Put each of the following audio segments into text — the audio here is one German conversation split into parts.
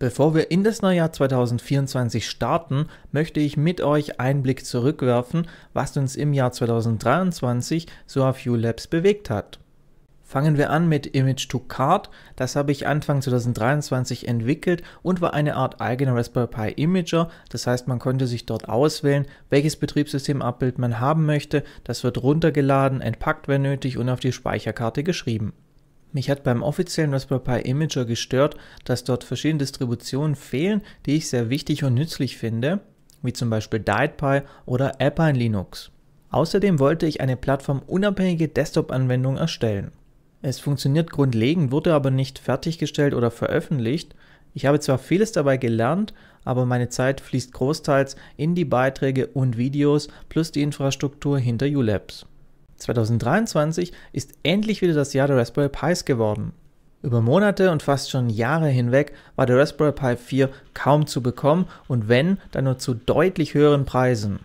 Bevor wir in das neue Jahr 2024 starten, möchte ich mit euch einen Blick zurückwerfen, was uns im Jahr 2023 so auf ULabs bewegt hat. Fangen wir an mit Image to Card. Das habe ich Anfang 2023 entwickelt und war eine Art eigener Raspberry Pi Imager. Das heißt, man konnte sich dort auswählen, welches Betriebssystemabbild man haben möchte. Das wird runtergeladen, entpackt, wenn nötig und auf die Speicherkarte geschrieben. Mich hat beim offiziellen Raspberry Pi Imager gestört, dass dort verschiedene Distributionen fehlen, die ich sehr wichtig und nützlich finde, wie zum Beispiel Diet Pi oder Alpine Linux. Außerdem wollte ich eine plattformunabhängige Desktop-Anwendung erstellen. Es funktioniert grundlegend, wurde aber nicht fertiggestellt oder veröffentlicht. Ich habe zwar vieles dabei gelernt, aber meine Zeit fließt großteils in die Beiträge und Videos plus die Infrastruktur hinter ULabs. 2023 ist endlich wieder das Jahr der Raspberry Pis geworden. Über Monate und fast schon Jahre hinweg war der Raspberry Pi 4 kaum zu bekommen und wenn, dann nur zu deutlich höheren Preisen.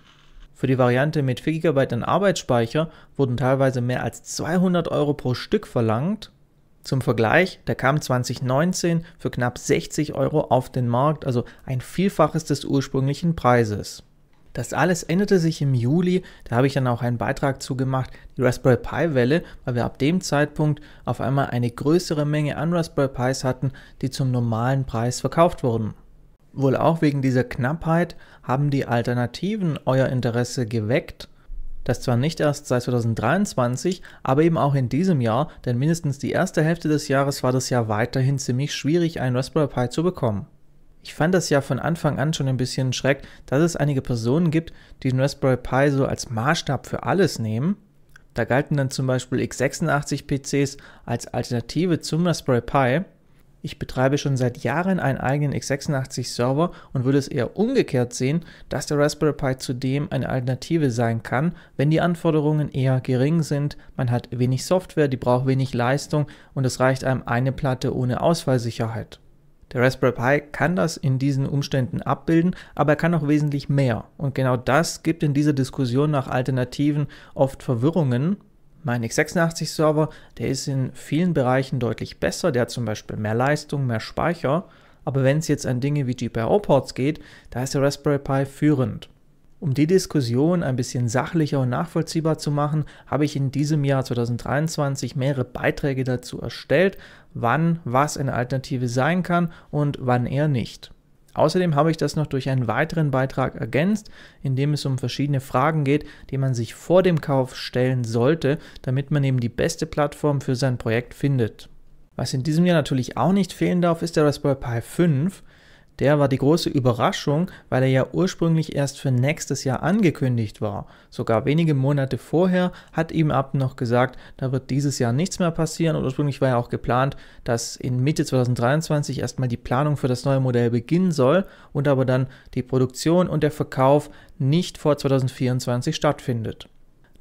Für die Variante mit 4 GB an Arbeitsspeicher wurden teilweise mehr als 200 Euro pro Stück verlangt. Zum Vergleich, der kam 2019 für knapp 60 Euro auf den Markt, also ein Vielfaches des ursprünglichen Preises. Das alles änderte sich im Juli, da habe ich dann auch einen Beitrag zu gemacht, die Raspberry Pi Welle, weil wir ab dem Zeitpunkt auf einmal eine größere Menge an Raspberry Pis hatten, die zum normalen Preis verkauft wurden. Wohl auch wegen dieser Knappheit haben die Alternativen euer Interesse geweckt das zwar nicht erst seit 2023, aber eben auch in diesem Jahr, denn mindestens die erste Hälfte des Jahres war das ja weiterhin ziemlich schwierig, einen Raspberry Pi zu bekommen. Ich fand das ja von Anfang an schon ein bisschen schreck, dass es einige Personen gibt, die den Raspberry Pi so als Maßstab für alles nehmen. Da galten dann zum Beispiel x86-PCs als Alternative zum Raspberry Pi. Ich betreibe schon seit Jahren einen eigenen x86-Server und würde es eher umgekehrt sehen, dass der Raspberry Pi zudem eine Alternative sein kann, wenn die Anforderungen eher gering sind, man hat wenig Software, die braucht wenig Leistung und es reicht einem eine Platte ohne Ausfallsicherheit. Der Raspberry Pi kann das in diesen Umständen abbilden, aber er kann auch wesentlich mehr. Und genau das gibt in dieser Diskussion nach Alternativen oft Verwirrungen. Mein x86-Server, der ist in vielen Bereichen deutlich besser, der hat zum Beispiel mehr Leistung, mehr Speicher, aber wenn es jetzt an Dinge wie GPIO-Ports geht, da ist der Raspberry Pi führend. Um die Diskussion ein bisschen sachlicher und nachvollziehbar zu machen, habe ich in diesem Jahr 2023 mehrere Beiträge dazu erstellt, wann was eine Alternative sein kann und wann eher nicht. Außerdem habe ich das noch durch einen weiteren Beitrag ergänzt, in dem es um verschiedene Fragen geht, die man sich vor dem Kauf stellen sollte, damit man eben die beste Plattform für sein Projekt findet. Was in diesem Jahr natürlich auch nicht fehlen darf, ist der Raspberry Pi 5. Der war die große Überraschung, weil er ja ursprünglich erst für nächstes Jahr angekündigt war. Sogar wenige Monate vorher hat ihm Abten noch gesagt, da wird dieses Jahr nichts mehr passieren und ursprünglich war ja auch geplant, dass in Mitte 2023 erstmal die Planung für das neue Modell beginnen soll und aber dann die Produktion und der Verkauf nicht vor 2024 stattfindet.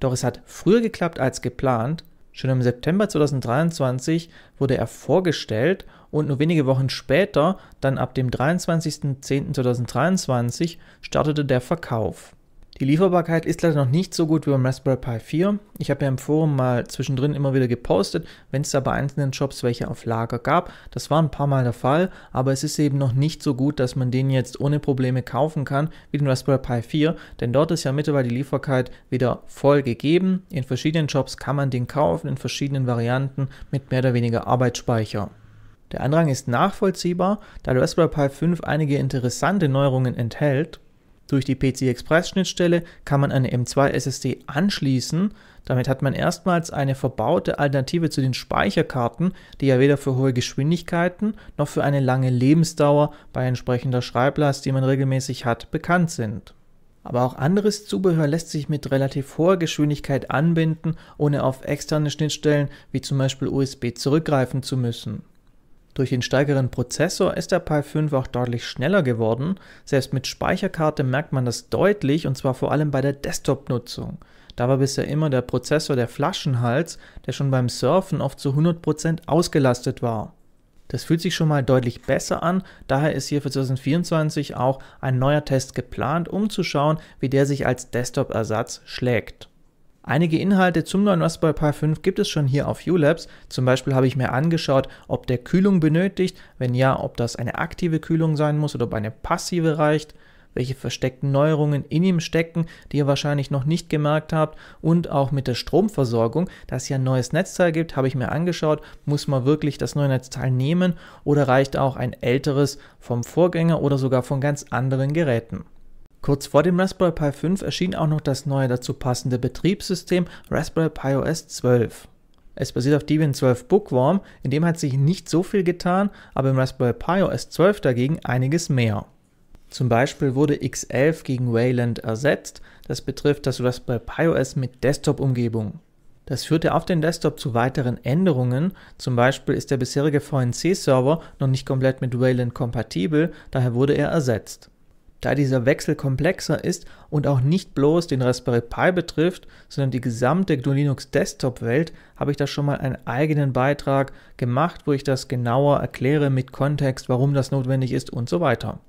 Doch es hat früher geklappt als geplant Schon im September 2023 wurde er vorgestellt und nur wenige Wochen später, dann ab dem 23.10.2023, startete der Verkauf. Die Lieferbarkeit ist leider noch nicht so gut wie beim Raspberry Pi 4. Ich habe ja im Forum mal zwischendrin immer wieder gepostet, wenn es da bei einzelnen Shops welche auf Lager gab. Das war ein paar Mal der Fall, aber es ist eben noch nicht so gut, dass man den jetzt ohne Probleme kaufen kann wie den Raspberry Pi 4, denn dort ist ja mittlerweile die Lieferbarkeit wieder voll gegeben. In verschiedenen Shops kann man den kaufen, in verschiedenen Varianten mit mehr oder weniger Arbeitsspeicher. Der Andrang ist nachvollziehbar, da der Raspberry Pi 5 einige interessante Neuerungen enthält. Durch die PCI Express Schnittstelle kann man eine M2 SSD anschließen. Damit hat man erstmals eine verbaute Alternative zu den Speicherkarten, die ja weder für hohe Geschwindigkeiten noch für eine lange Lebensdauer bei entsprechender Schreiblast, die man regelmäßig hat, bekannt sind. Aber auch anderes Zubehör lässt sich mit relativ hoher Geschwindigkeit anbinden, ohne auf externe Schnittstellen wie zum Beispiel USB zurückgreifen zu müssen. Durch den steigeren Prozessor ist der Pi 5 auch deutlich schneller geworden. Selbst mit Speicherkarte merkt man das deutlich und zwar vor allem bei der Desktop-Nutzung. Da war bisher immer der Prozessor der Flaschenhals, der schon beim Surfen oft zu 100% ausgelastet war. Das fühlt sich schon mal deutlich besser an, daher ist hier für 2024 auch ein neuer Test geplant, um zu schauen, wie der sich als Desktop-Ersatz schlägt. Einige Inhalte zum neuen Raspberry Pi 5 gibt es schon hier auf ULabs. Zum Beispiel habe ich mir angeschaut, ob der Kühlung benötigt, wenn ja, ob das eine aktive Kühlung sein muss oder ob eine passive reicht welche versteckten Neuerungen in ihm stecken, die ihr wahrscheinlich noch nicht gemerkt habt und auch mit der Stromversorgung, da es ja ein neues Netzteil gibt, habe ich mir angeschaut, muss man wirklich das neue Netzteil nehmen oder reicht auch ein älteres vom Vorgänger oder sogar von ganz anderen Geräten. Kurz vor dem Raspberry Pi 5 erschien auch noch das neue dazu passende Betriebssystem Raspberry Pi OS 12. Es basiert auf Debian 12 Bookworm, in dem hat sich nicht so viel getan, aber im Raspberry Pi OS 12 dagegen einiges mehr. Zum Beispiel wurde X11 gegen Wayland ersetzt, das betrifft das Raspberry Pi OS mit Desktop-Umgebung. Das führte auf den Desktop zu weiteren Änderungen, zum Beispiel ist der bisherige VNC-Server noch nicht komplett mit Wayland kompatibel, daher wurde er ersetzt da dieser Wechsel komplexer ist und auch nicht bloß den Raspberry Pi betrifft, sondern die gesamte GNU Linux Desktop Welt, habe ich da schon mal einen eigenen Beitrag gemacht, wo ich das genauer erkläre mit Kontext, warum das notwendig ist und so weiter.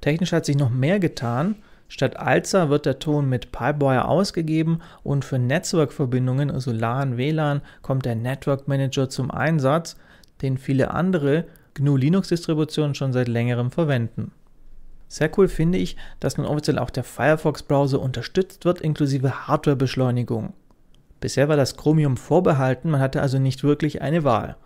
Technisch hat sich noch mehr getan. Statt Alza wird der Ton mit Pipewire ausgegeben und für Netzwerkverbindungen, also LAN, WLAN, kommt der Network Manager zum Einsatz, den viele andere GNU Linux Distributionen schon seit längerem verwenden. Sehr cool finde ich, dass nun offiziell auch der Firefox-Browser unterstützt wird, inklusive Hardware-Beschleunigung. Bisher war das Chromium vorbehalten, man hatte also nicht wirklich eine Wahl.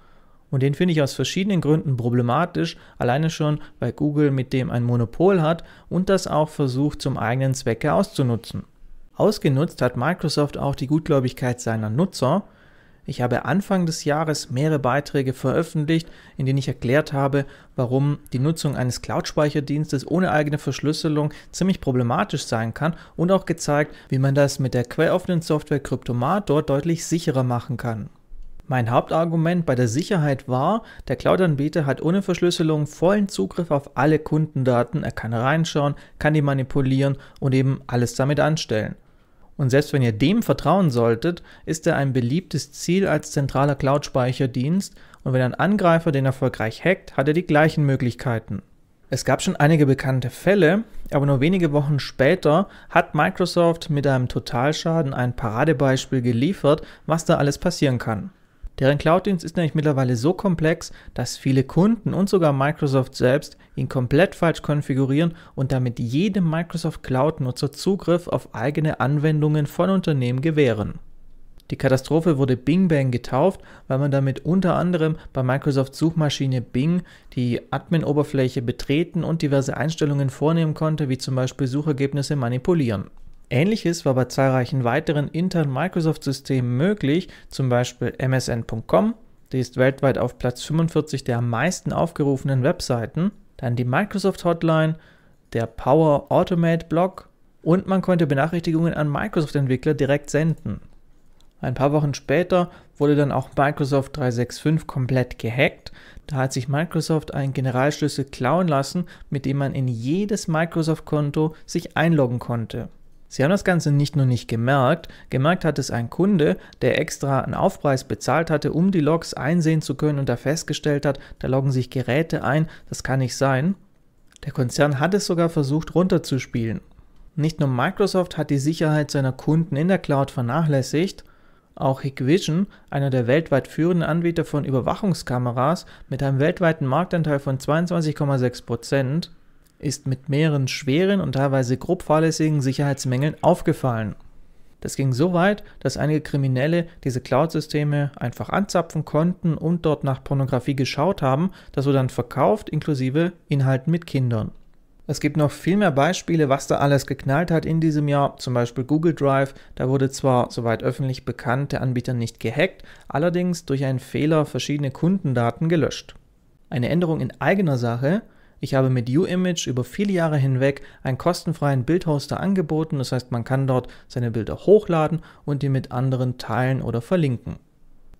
Und den finde ich aus verschiedenen Gründen problematisch, alleine schon, weil Google mit dem ein Monopol hat und das auch versucht, zum eigenen Zwecke auszunutzen. Ausgenutzt hat Microsoft auch die Gutgläubigkeit seiner Nutzer, ich habe Anfang des Jahres mehrere Beiträge veröffentlicht, in denen ich erklärt habe, warum die Nutzung eines Cloud-Speicherdienstes ohne eigene Verschlüsselung ziemlich problematisch sein kann und auch gezeigt, wie man das mit der quelloffenen Software dort deutlich sicherer machen kann. Mein Hauptargument bei der Sicherheit war, der Cloud-Anbieter hat ohne Verschlüsselung vollen Zugriff auf alle Kundendaten, er kann reinschauen, kann die manipulieren und eben alles damit anstellen. Und selbst wenn ihr dem vertrauen solltet, ist er ein beliebtes Ziel als zentraler Cloud-Speicherdienst und wenn ein Angreifer den erfolgreich hackt, hat er die gleichen Möglichkeiten. Es gab schon einige bekannte Fälle, aber nur wenige Wochen später hat Microsoft mit einem Totalschaden ein Paradebeispiel geliefert, was da alles passieren kann. Deren Cloud-Dienst ist nämlich mittlerweile so komplex, dass viele Kunden und sogar Microsoft selbst ihn komplett falsch konfigurieren und damit jedem Microsoft Cloud-Nutzer Zugriff auf eigene Anwendungen von Unternehmen gewähren. Die Katastrophe wurde Bing Bang getauft, weil man damit unter anderem bei Microsoft Suchmaschine Bing die Admin-Oberfläche betreten und diverse Einstellungen vornehmen konnte, wie zum Beispiel Suchergebnisse manipulieren. Ähnliches war bei zahlreichen weiteren internen Microsoft-Systemen möglich, zum Beispiel msn.com, die ist weltweit auf Platz 45 der am meisten aufgerufenen Webseiten, dann die Microsoft Hotline, der Power Automate Blog und man konnte Benachrichtigungen an Microsoft-Entwickler direkt senden. Ein paar Wochen später wurde dann auch Microsoft 365 komplett gehackt. Da hat sich Microsoft einen Generalschlüssel klauen lassen, mit dem man in jedes Microsoft-Konto sich einloggen konnte. Sie haben das Ganze nicht nur nicht gemerkt, gemerkt hat es ein Kunde, der extra einen Aufpreis bezahlt hatte, um die Logs einsehen zu können und da festgestellt hat, da loggen sich Geräte ein, das kann nicht sein. Der Konzern hat es sogar versucht runterzuspielen. Nicht nur Microsoft hat die Sicherheit seiner Kunden in der Cloud vernachlässigt, auch Hikvision, einer der weltweit führenden Anbieter von Überwachungskameras mit einem weltweiten Marktanteil von 22,6 Prozent, ist mit mehreren schweren und teilweise grob fahrlässigen Sicherheitsmängeln aufgefallen. Das ging so weit, dass einige Kriminelle diese Cloud-Systeme einfach anzapfen konnten und dort nach Pornografie geschaut haben, das wurde dann verkauft, inklusive Inhalten mit Kindern. Es gibt noch viel mehr Beispiele, was da alles geknallt hat in diesem Jahr, zum Beispiel Google Drive. Da wurde zwar, soweit öffentlich bekannt, der Anbieter nicht gehackt, allerdings durch einen Fehler verschiedene Kundendaten gelöscht. Eine Änderung in eigener Sache ich habe mit UImage über viele Jahre hinweg einen kostenfreien Bildhoster angeboten, das heißt man kann dort seine Bilder hochladen und die mit anderen teilen oder verlinken.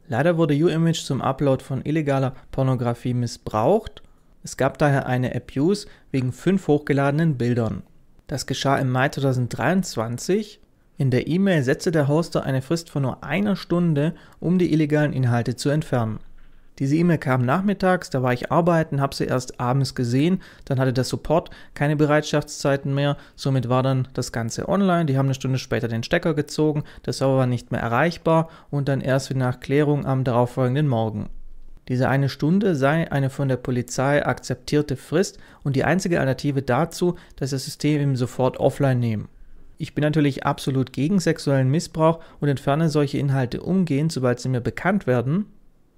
Leider wurde UImage zum Upload von illegaler Pornografie missbraucht. Es gab daher eine Abuse wegen fünf hochgeladenen Bildern. Das geschah im Mai 2023. In der E-Mail setzte der Hoster eine Frist von nur einer Stunde, um die illegalen Inhalte zu entfernen. Diese E-Mail kam nachmittags, da war ich arbeiten, habe sie erst abends gesehen, dann hatte der Support keine Bereitschaftszeiten mehr, somit war dann das Ganze online, die haben eine Stunde später den Stecker gezogen, der Server war nicht mehr erreichbar und dann erst wieder nach Klärung am darauffolgenden Morgen. Diese eine Stunde sei eine von der Polizei akzeptierte Frist und die einzige Alternative dazu, dass das System eben sofort offline nehmen. Ich bin natürlich absolut gegen sexuellen Missbrauch und entferne solche Inhalte umgehend, sobald sie mir bekannt werden,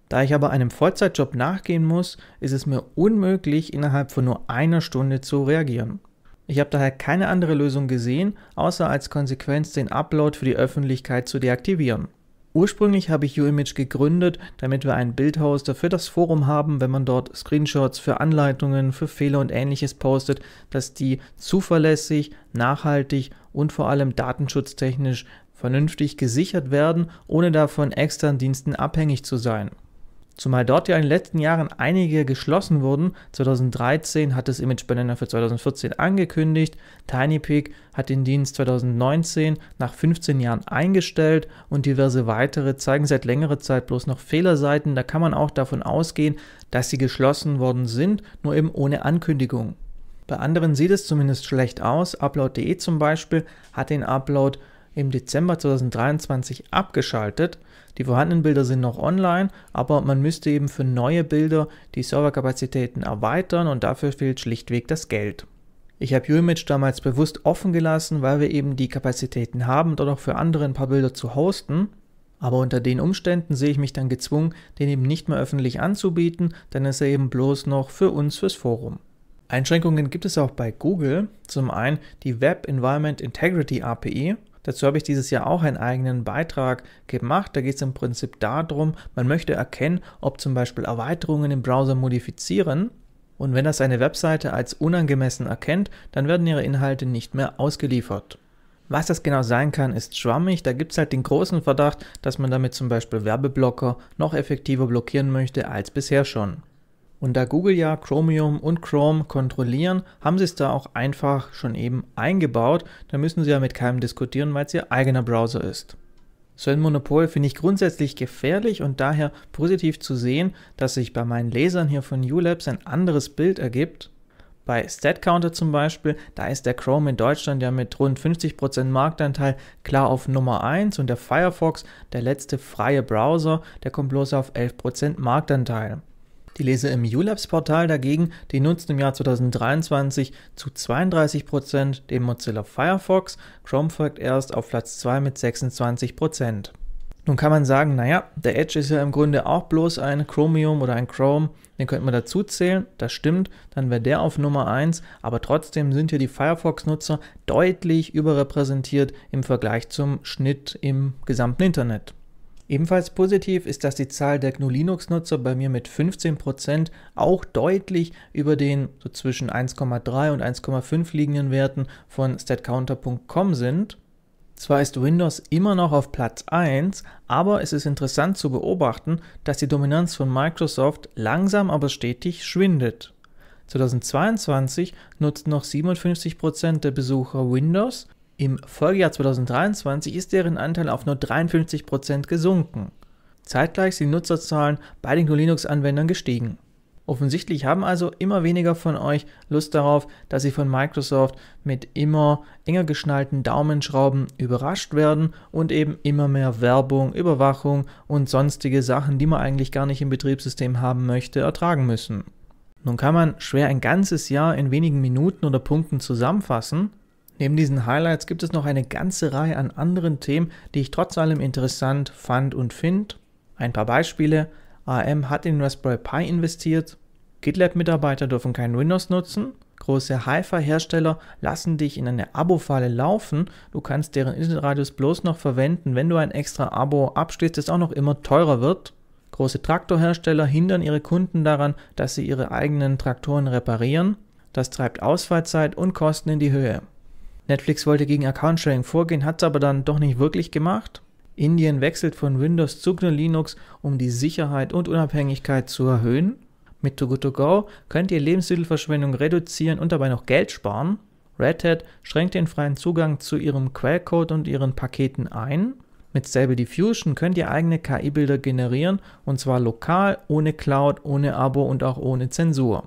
da ich aber einem Vollzeitjob nachgehen muss, ist es mir unmöglich, innerhalb von nur einer Stunde zu reagieren. Ich habe daher keine andere Lösung gesehen, außer als Konsequenz den Upload für die Öffentlichkeit zu deaktivieren. Ursprünglich habe ich UImage gegründet, damit wir einen Bildhoster für das Forum haben, wenn man dort Screenshots für Anleitungen, für Fehler und ähnliches postet, dass die zuverlässig, nachhaltig und vor allem datenschutztechnisch vernünftig gesichert werden, ohne davon externen Diensten abhängig zu sein. Zumal dort ja in den letzten Jahren einige geschlossen wurden. 2013 hat das Image Banana für 2014 angekündigt. TinyPeak hat den Dienst 2019 nach 15 Jahren eingestellt und diverse weitere zeigen seit längerer Zeit bloß noch Fehlerseiten. Da kann man auch davon ausgehen, dass sie geschlossen worden sind, nur eben ohne Ankündigung. Bei anderen sieht es zumindest schlecht aus. Upload.de zum Beispiel hat den Upload im Dezember 2023 abgeschaltet. Die vorhandenen Bilder sind noch online, aber man müsste eben für neue Bilder die Serverkapazitäten erweitern und dafür fehlt schlichtweg das Geld. Ich habe Uimage damals bewusst offen gelassen, weil wir eben die Kapazitäten haben, dort auch für andere ein paar Bilder zu hosten. Aber unter den Umständen sehe ich mich dann gezwungen, den eben nicht mehr öffentlich anzubieten, dann ist er eben bloß noch für uns fürs Forum. Einschränkungen gibt es auch bei Google. Zum einen die Web Environment Integrity API. Dazu habe ich dieses Jahr auch einen eigenen Beitrag gemacht. Da geht es im Prinzip darum, man möchte erkennen, ob zum Beispiel Erweiterungen im Browser modifizieren. Und wenn das eine Webseite als unangemessen erkennt, dann werden ihre Inhalte nicht mehr ausgeliefert. Was das genau sein kann, ist schwammig. Da gibt es halt den großen Verdacht, dass man damit zum Beispiel Werbeblocker noch effektiver blockieren möchte als bisher schon. Und da Google ja Chromium und Chrome kontrollieren, haben sie es da auch einfach schon eben eingebaut. Da müssen sie ja mit keinem diskutieren, weil es ihr eigener Browser ist. So ein Monopol finde ich grundsätzlich gefährlich und daher positiv zu sehen, dass sich bei meinen Lesern hier von ULabs ein anderes Bild ergibt. Bei StatCounter zum Beispiel, da ist der Chrome in Deutschland ja mit rund 50% Marktanteil klar auf Nummer 1 und der Firefox, der letzte freie Browser, der kommt bloß auf 11% Marktanteil. Die Leser im ULabs-Portal dagegen, die nutzen im Jahr 2023 zu 32% den Mozilla Firefox, Chrome folgt erst auf Platz 2 mit 26%. Nun kann man sagen, naja, der Edge ist ja im Grunde auch bloß ein Chromium oder ein Chrome, den könnte man dazu zählen, das stimmt, dann wäre der auf Nummer 1, aber trotzdem sind hier die Firefox-Nutzer deutlich überrepräsentiert im Vergleich zum Schnitt im gesamten Internet. Ebenfalls positiv ist, dass die Zahl der GNU Linux-Nutzer bei mir mit 15% auch deutlich über den so zwischen 1,3 und 1,5 liegenden Werten von statcounter.com sind. Zwar ist Windows immer noch auf Platz 1, aber es ist interessant zu beobachten, dass die Dominanz von Microsoft langsam aber stetig schwindet. 2022 nutzten noch 57% der Besucher Windows im Folgejahr 2023 ist deren Anteil auf nur 53% gesunken. Zeitgleich sind die Nutzerzahlen bei den GNU-Linux-Anwendern gestiegen. Offensichtlich haben also immer weniger von euch Lust darauf, dass sie von Microsoft mit immer enger geschnallten Daumenschrauben überrascht werden und eben immer mehr Werbung, Überwachung und sonstige Sachen, die man eigentlich gar nicht im Betriebssystem haben möchte, ertragen müssen. Nun kann man schwer ein ganzes Jahr in wenigen Minuten oder Punkten zusammenfassen, Neben diesen Highlights gibt es noch eine ganze Reihe an anderen Themen, die ich trotz allem interessant fand und finde. Ein paar Beispiele. AM hat in Raspberry Pi investiert. GitLab-Mitarbeiter dürfen kein Windows nutzen. Große Hi-Fi-Hersteller lassen dich in eine Abo-Falle laufen. Du kannst deren Internetradius bloß noch verwenden, wenn du ein extra Abo abschließt, das auch noch immer teurer wird. Große Traktorhersteller hindern ihre Kunden daran, dass sie ihre eigenen Traktoren reparieren. Das treibt Ausfallzeit und Kosten in die Höhe. Netflix wollte gegen Account Sharing vorgehen, hat es aber dann doch nicht wirklich gemacht. Indien wechselt von Windows zu GNU Linux, um die Sicherheit und Unabhängigkeit zu erhöhen. Mit Too Good To Go könnt ihr Lebensmittelverschwendung reduzieren und dabei noch Geld sparen. Red Hat schränkt den freien Zugang zu ihrem Quellcode und ihren Paketen ein. Mit Stable Diffusion könnt ihr eigene KI-Bilder generieren und zwar lokal, ohne Cloud, ohne Abo und auch ohne Zensur.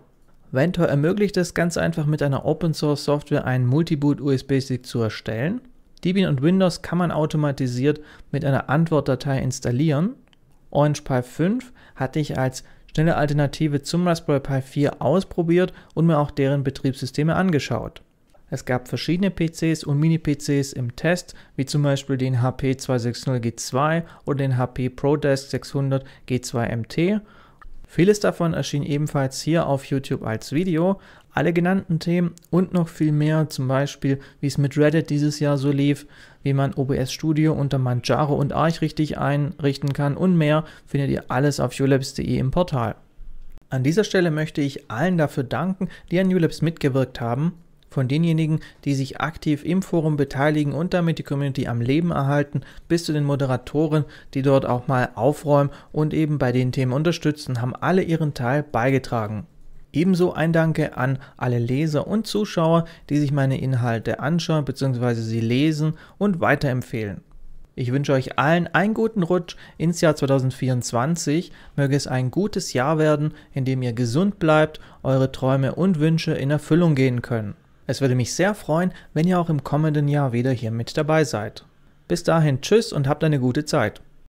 Ventor ermöglicht es ganz einfach mit einer Open Source Software einen Multiboot USB Stick zu erstellen. Debian und Windows kann man automatisiert mit einer Antwortdatei installieren. Orange Pi 5 hatte ich als schnelle Alternative zum Raspberry Pi 4 ausprobiert und mir auch deren Betriebssysteme angeschaut. Es gab verschiedene PCs und Mini-PCs im Test, wie zum Beispiel den HP 260 G2 oder den HP ProDesk 600 G2 MT Vieles davon erschien ebenfalls hier auf YouTube als Video. Alle genannten Themen und noch viel mehr, zum Beispiel wie es mit Reddit dieses Jahr so lief, wie man OBS Studio unter Manjaro und Arch richtig einrichten kann und mehr, findet ihr alles auf ulabs.de im Portal. An dieser Stelle möchte ich allen dafür danken, die an ULabs mitgewirkt haben von denjenigen, die sich aktiv im Forum beteiligen und damit die Community am Leben erhalten, bis zu den Moderatoren, die dort auch mal aufräumen und eben bei den Themen unterstützen, haben alle ihren Teil beigetragen. Ebenso ein Danke an alle Leser und Zuschauer, die sich meine Inhalte anschauen bzw. sie lesen und weiterempfehlen. Ich wünsche euch allen einen guten Rutsch ins Jahr 2024. Möge es ein gutes Jahr werden, in dem ihr gesund bleibt, eure Träume und Wünsche in Erfüllung gehen können. Es würde mich sehr freuen, wenn ihr auch im kommenden Jahr wieder hier mit dabei seid. Bis dahin, tschüss und habt eine gute Zeit.